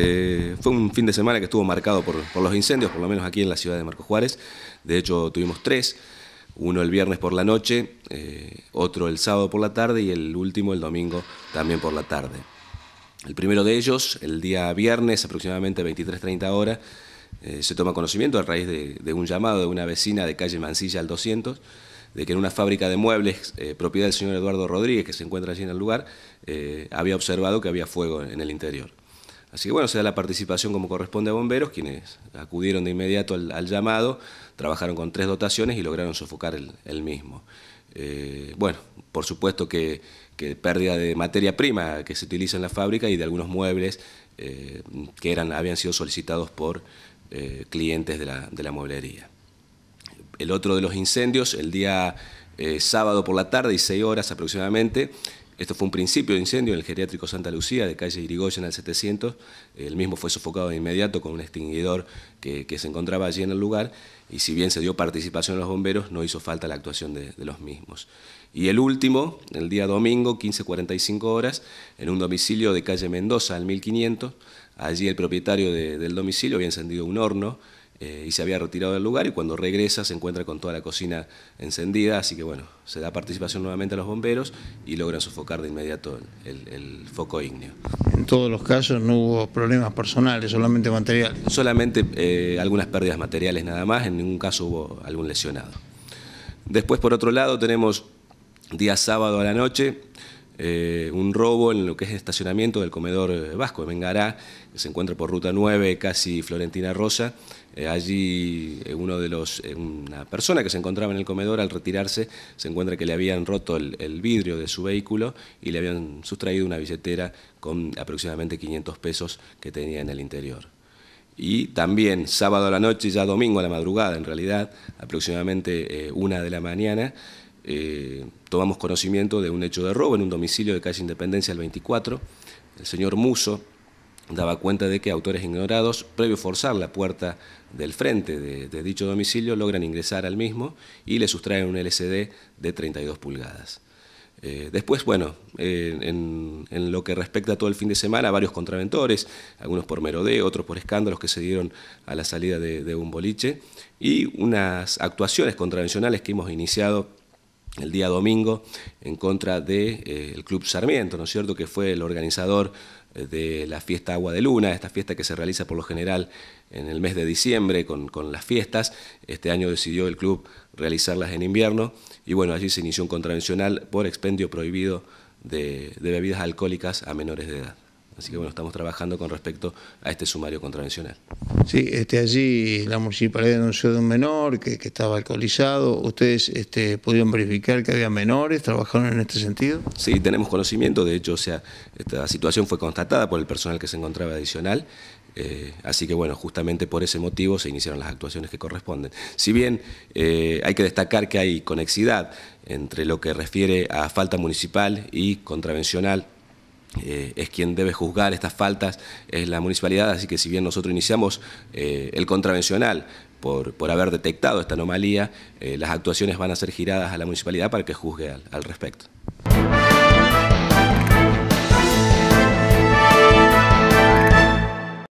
Eh, fue un fin de semana que estuvo marcado por, los incendios, por lo menos aquí en la ciudad de Marco Juárez. De hecho, tuvimos tres, uno el viernes por la noche, eh, otro el sábado por la tarde y el último el domingo también por la tarde. El primero de ellos, el día viernes, aproximadamente 23.30 horas, eh, se toma conocimiento a raíz de, de, un llamado de una vecina de calle Mansilla al 200, de que en una fábrica de muebles, propiedad del señor Eduardo Rodríguez, que se encuentra allí en el lugar, había observado que había fuego en el interior. Así que bueno, se da la participación como corresponde a bomberos, quienes acudieron de inmediato al, llamado, trabajaron con tres dotaciones y lograron sofocar el, mismo. Eh, bueno, por supuesto que, pérdida de materia prima que se utiliza en la fábrica y de algunos muebles eh, que eran, habían sido solicitados por eh, clientes de la, mueblería. El otro de los incendios, el día sábado por la tarde, y seis horas aproximadamente, esto fue un principio de incendio en el geriátrico Santa Lucía, de calle Irigoyen al 700. El mismo fue sofocado de inmediato con un extinguidor que, se encontraba allí en el lugar. Y si bien se dio participación a los bomberos, no hizo falta la actuación de, los mismos. Y el último, el día domingo, 15.45 horas, en un domicilio de calle Mendoza al 1500. Allí el propietario del domicilio había encendido un horno eh, y se había retirado del lugar y cuando regresa se encuentra con toda la cocina encendida, así que bueno, se da participación nuevamente a los bomberos y logran sofocar de inmediato el, foco ígneo. En todos los casos no hubo problemas personales, solamente materiales. Solamente eh, algunas pérdidas materiales nada más, en ningún caso hubo algún lesionado. Después por otro lado tenemos día sábado a la noche, eh, un robo en lo que es el estacionamiento del comedor eh, vasco de Mengará, que se encuentra por ruta 9, casi Florentina Rosa. Eh, allí de los, una persona que se encontraba en el comedor al retirarse se encuentra que le habían roto el, vidrio de su vehículo y le habían sustraído una billetera con aproximadamente 500 pesos que tenía en el interior y también sábado a la noche, y ya domingo a la madrugada en realidad, aproximadamente una de la mañana, eh, tomamos conocimiento de un hecho de robo en un domicilio de calle Independencia el 24. El señor Muso daba cuenta de que autores ignorados, previo forzar la puerta del frente de, dicho domicilio, logran ingresar al mismo y le sustraen un LCD de 32 pulgadas. Eh, después, bueno, eh, en, lo que respecta a todo el fin de semana, varios contraventores, algunos por merodeo, otros por escándalos que se dieron a la salida de, de un boliche, y unas actuaciones contravencionales que hemos iniciado el día domingo en contra del de, eh, el Club Sarmiento, ¿no es cierto?, que fue el organizador eh, de la fiesta Agua de Luna, esta fiesta que se realiza por lo general en el mes de diciembre con, las fiestas. Este año decidió el club realizarlas en invierno y bueno, allí se inició un contravencional por expendio prohibido de bebidas alcohólicas a menores de edad. Así que bueno, estamos trabajando con respecto a este sumario contravencional. Sí, este, allí la municipalidad denunció de un menor que, estaba alcoholizado. ¿Ustedes este, pudieron verificar que había menores? ¿Trabajaron en este sentido? Sí, tenemos conocimiento. De hecho, o sea, esta situación fue constatada por el personal que se encontraba adicional. Eh, así que bueno, justamente por ese motivo se iniciaron las actuaciones que corresponden. Si bien eh, hay que destacar que hay conexidad entre lo que refiere a falta municipal y contravencional eh, es quien debe juzgar estas faltas, es la municipalidad, así que si bien nosotros iniciamos eh, el contravencional por, haber detectado esta anomalía, eh, las actuaciones van a ser giradas a la municipalidad para que juzgue al respecto.